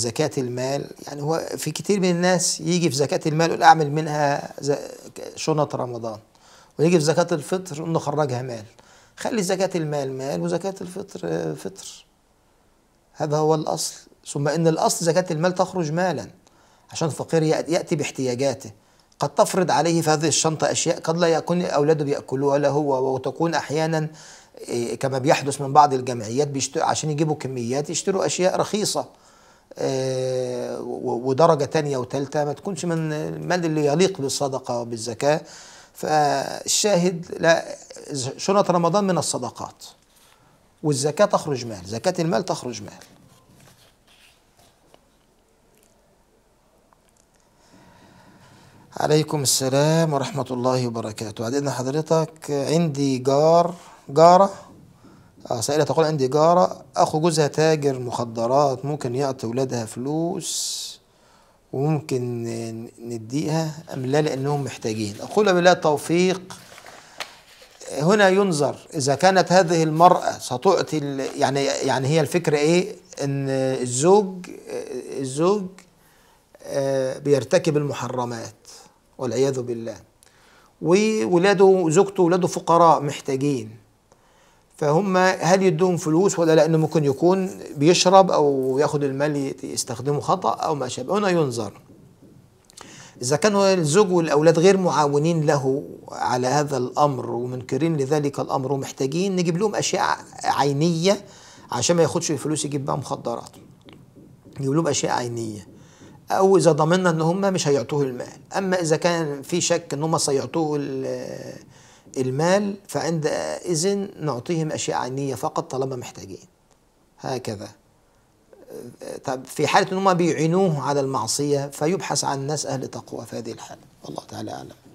زكاة المال يعني هو في كتير من الناس يجي في زكاة المال يقول أعمل منها شنط رمضان ويجي في زكاة الفطر يقول نخرجها مال خلي زكاة المال مال وزكاة الفطر فطر هذا هو الأصل ثم إن الأصل زكاة المال تخرج مالا عشان الفقير يأتي باحتياجاته قد تفرض عليه في هذه الشنطة أشياء قد لا يكون أولاده بيأكلوها ولا هو وتكون أحيانا إيه، كما بيحدث من بعض الجمعيات عشان يجيبوا كميات يشتروا أشياء رخيصة آه، ودرجة ثانيه وثالثه ما تكونش من المال اللي يليق بالصدقة وبالزكاة فالشاهد لا شنط رمضان من الصدقات والزكاة تخرج مال زكاة المال تخرج مال عليكم السلام ورحمة الله وبركاته عندنا حضرتك عندي جار جارة آه، سائلة تقول عندي جارة أخو جوزها تاجر مخدرات ممكن يعطي ولادها فلوس وممكن نديها أم لا لأنهم محتاجين أقول بالله التوفيق هنا ينظر إذا كانت هذه المرأة ستعطي يعني يعني هي الفكرة إيه إن الزوج الزوج آه، بيرتكب المحرمات والعياذ بالله وولاده زوجته ولاده فقراء محتاجين فهم هل يدوهم فلوس ولا لأنه ممكن يكون بيشرب أو ياخد المال يستخدمه خطأ أو ما شابه هنا ينظر إذا كانوا الزوج والأولاد غير معاونين له على هذا الأمر ومنكرين لذلك الأمر ومحتاجين نجيب لهم أشياء عينية عشان ما ياخدش الفلوس يجيب بها مخدرات نجيب لهم أشياء عينية أو إذا ضمننا إن هم مش هيعطوه المال أما إذا كان في شك إن هم سيعطوه المال فعندئذ نعطيهم أشياء عينية فقط طالما محتاجين هكذا طب في حالة أنهم بيعينوه على المعصية فيبحث عن ناس أهل تقوى في هذه الحالة والله تعالى أعلم